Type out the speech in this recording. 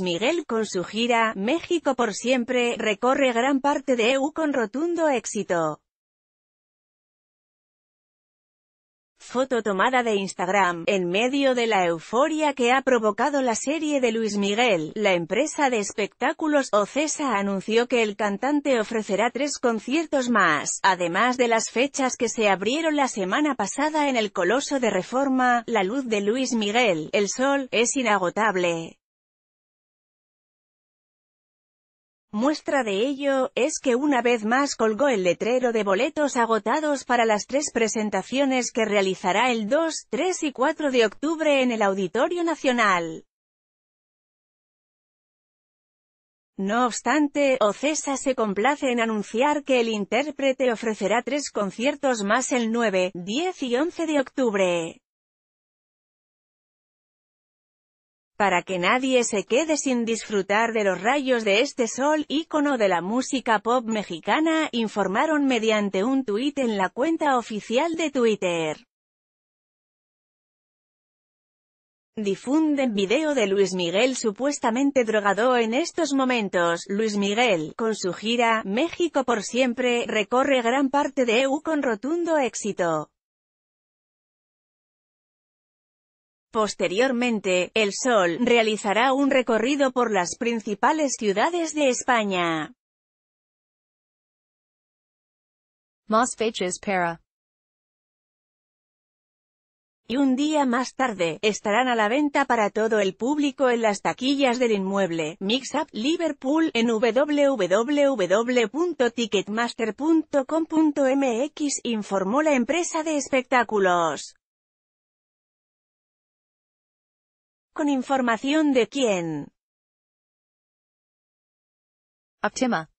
Miguel con su gira «México por siempre» recorre gran parte de EU con rotundo éxito. Foto tomada de Instagram, en medio de la euforia que ha provocado la serie de Luis Miguel, la empresa de espectáculos Ocesa anunció que el cantante ofrecerá tres conciertos más, además de las fechas que se abrieron la semana pasada en el Coloso de Reforma, La Luz de Luis Miguel, El Sol, es inagotable. Muestra de ello, es que una vez más colgó el letrero de boletos agotados para las tres presentaciones que realizará el 2, 3 y 4 de octubre en el Auditorio Nacional. No obstante, Ocesa se complace en anunciar que el intérprete ofrecerá tres conciertos más el 9, 10 y 11 de octubre. para que nadie se quede sin disfrutar de los rayos de este sol, ícono de la música pop mexicana, informaron mediante un tuit en la cuenta oficial de Twitter. Difunden video de Luis Miguel supuestamente drogado en estos momentos. Luis Miguel, con su gira, México por siempre, recorre gran parte de EU con rotundo éxito. Posteriormente, el Sol realizará un recorrido por las principales ciudades de España. Más y un día más tarde, estarán a la venta para todo el público en las taquillas del inmueble, Mixup, Liverpool, en www.ticketmaster.com.mx, informó la empresa de espectáculos. con información de quién. Optima.